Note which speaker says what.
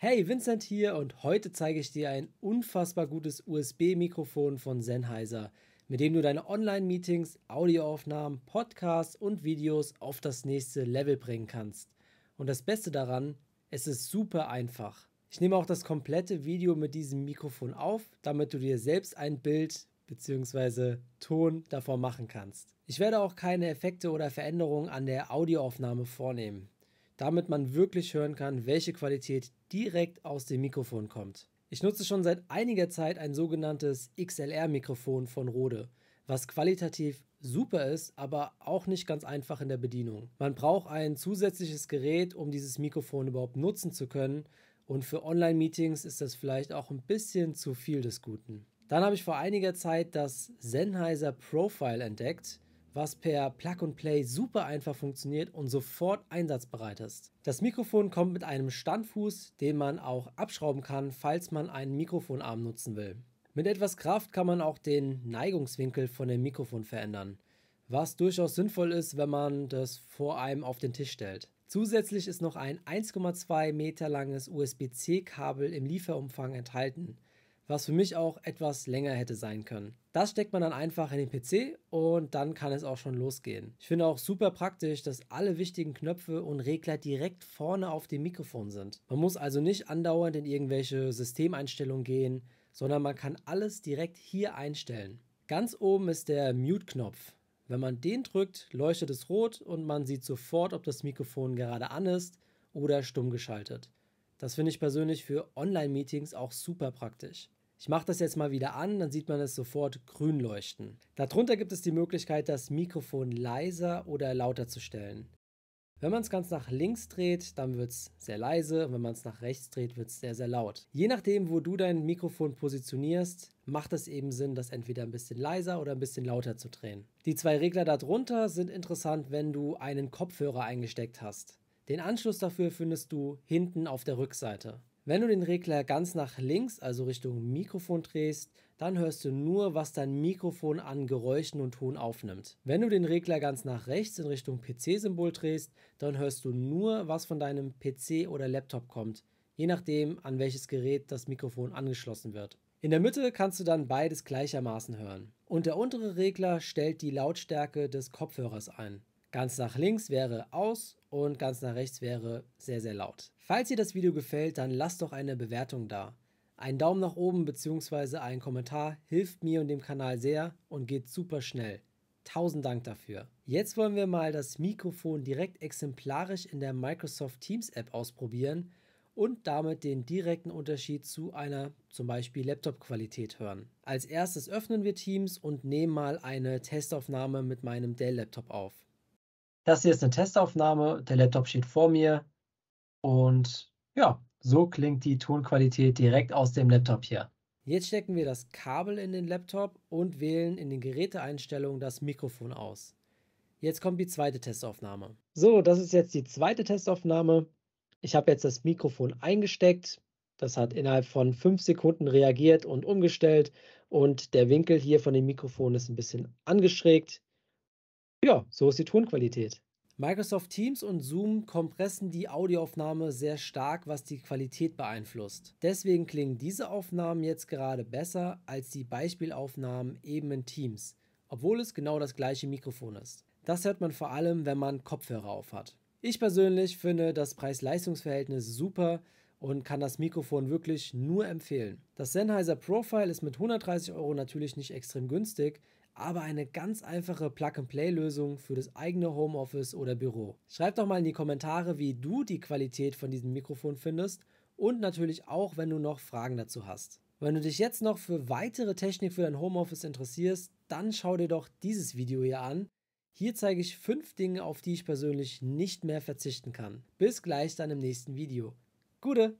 Speaker 1: Hey, Vincent hier und heute zeige ich dir ein unfassbar gutes USB-Mikrofon von Sennheiser, mit dem du deine Online-Meetings, Audioaufnahmen, Podcasts und Videos auf das nächste Level bringen kannst. Und das Beste daran, es ist super einfach. Ich nehme auch das komplette Video mit diesem Mikrofon auf, damit du dir selbst ein Bild bzw. Ton davon machen kannst. Ich werde auch keine Effekte oder Veränderungen an der Audioaufnahme vornehmen damit man wirklich hören kann, welche Qualität direkt aus dem Mikrofon kommt. Ich nutze schon seit einiger Zeit ein sogenanntes XLR-Mikrofon von Rode, was qualitativ super ist, aber auch nicht ganz einfach in der Bedienung. Man braucht ein zusätzliches Gerät, um dieses Mikrofon überhaupt nutzen zu können und für Online-Meetings ist das vielleicht auch ein bisschen zu viel des Guten. Dann habe ich vor einiger Zeit das Sennheiser Profile entdeckt was per Plug and Play super einfach funktioniert und sofort einsatzbereit ist. Das Mikrofon kommt mit einem Standfuß, den man auch abschrauben kann, falls man einen Mikrofonarm nutzen will. Mit etwas Kraft kann man auch den Neigungswinkel von dem Mikrofon verändern, was durchaus sinnvoll ist, wenn man das vor einem auf den Tisch stellt. Zusätzlich ist noch ein 1,2 Meter langes USB-C-Kabel im Lieferumfang enthalten was für mich auch etwas länger hätte sein können. Das steckt man dann einfach in den PC und dann kann es auch schon losgehen. Ich finde auch super praktisch, dass alle wichtigen Knöpfe und Regler direkt vorne auf dem Mikrofon sind. Man muss also nicht andauernd in irgendwelche Systemeinstellungen gehen, sondern man kann alles direkt hier einstellen. Ganz oben ist der Mute-Knopf. Wenn man den drückt, leuchtet es rot und man sieht sofort, ob das Mikrofon gerade an ist oder stumm geschaltet. Das finde ich persönlich für Online-Meetings auch super praktisch. Ich mache das jetzt mal wieder an, dann sieht man es sofort grün leuchten. Darunter gibt es die Möglichkeit, das Mikrofon leiser oder lauter zu stellen. Wenn man es ganz nach links dreht, dann wird es sehr leise und wenn man es nach rechts dreht, wird es sehr, sehr laut. Je nachdem, wo du dein Mikrofon positionierst, macht es eben Sinn, das entweder ein bisschen leiser oder ein bisschen lauter zu drehen. Die zwei Regler darunter sind interessant, wenn du einen Kopfhörer eingesteckt hast. Den Anschluss dafür findest du hinten auf der Rückseite. Wenn du den Regler ganz nach links, also Richtung Mikrofon drehst, dann hörst du nur, was dein Mikrofon an Geräuschen und Ton aufnimmt. Wenn du den Regler ganz nach rechts in Richtung PC-Symbol drehst, dann hörst du nur, was von deinem PC oder Laptop kommt, je nachdem, an welches Gerät das Mikrofon angeschlossen wird. In der Mitte kannst du dann beides gleichermaßen hören. Und der untere Regler stellt die Lautstärke des Kopfhörers ein. Ganz nach links wäre aus und ganz nach rechts wäre sehr, sehr laut. Falls dir das Video gefällt, dann lass doch eine Bewertung da. Ein Daumen nach oben bzw. ein Kommentar hilft mir und dem Kanal sehr und geht super schnell. Tausend Dank dafür. Jetzt wollen wir mal das Mikrofon direkt exemplarisch in der Microsoft Teams App ausprobieren und damit den direkten Unterschied zu einer zum Beispiel Laptop-Qualität hören. Als erstes öffnen wir Teams und nehmen mal eine Testaufnahme mit meinem Dell-Laptop auf. Das hier ist eine Testaufnahme, der Laptop steht vor mir und ja, so klingt die Tonqualität direkt aus dem Laptop hier. Jetzt stecken wir das Kabel in den Laptop und wählen in den Geräteeinstellungen das Mikrofon aus. Jetzt kommt die zweite Testaufnahme. So, das ist jetzt die zweite Testaufnahme. Ich habe jetzt das Mikrofon eingesteckt. Das hat innerhalb von fünf Sekunden reagiert und umgestellt. Und der Winkel hier von dem Mikrofon ist ein bisschen angeschrägt. Ja, so ist die Tonqualität. Microsoft Teams und Zoom kompressen die Audioaufnahme sehr stark, was die Qualität beeinflusst. Deswegen klingen diese Aufnahmen jetzt gerade besser als die Beispielaufnahmen eben in Teams, obwohl es genau das gleiche Mikrofon ist. Das hört man vor allem, wenn man Kopfhörer auf hat. Ich persönlich finde das Preis-Leistungs-Verhältnis super und kann das Mikrofon wirklich nur empfehlen. Das Sennheiser Profile ist mit 130 Euro natürlich nicht extrem günstig, aber eine ganz einfache Plug-and-Play-Lösung für das eigene Homeoffice oder Büro. Schreib doch mal in die Kommentare, wie du die Qualität von diesem Mikrofon findest und natürlich auch, wenn du noch Fragen dazu hast. Wenn du dich jetzt noch für weitere Technik für dein Homeoffice interessierst, dann schau dir doch dieses Video hier an. Hier zeige ich fünf Dinge, auf die ich persönlich nicht mehr verzichten kann. Bis gleich dann im nächsten Video. Gute!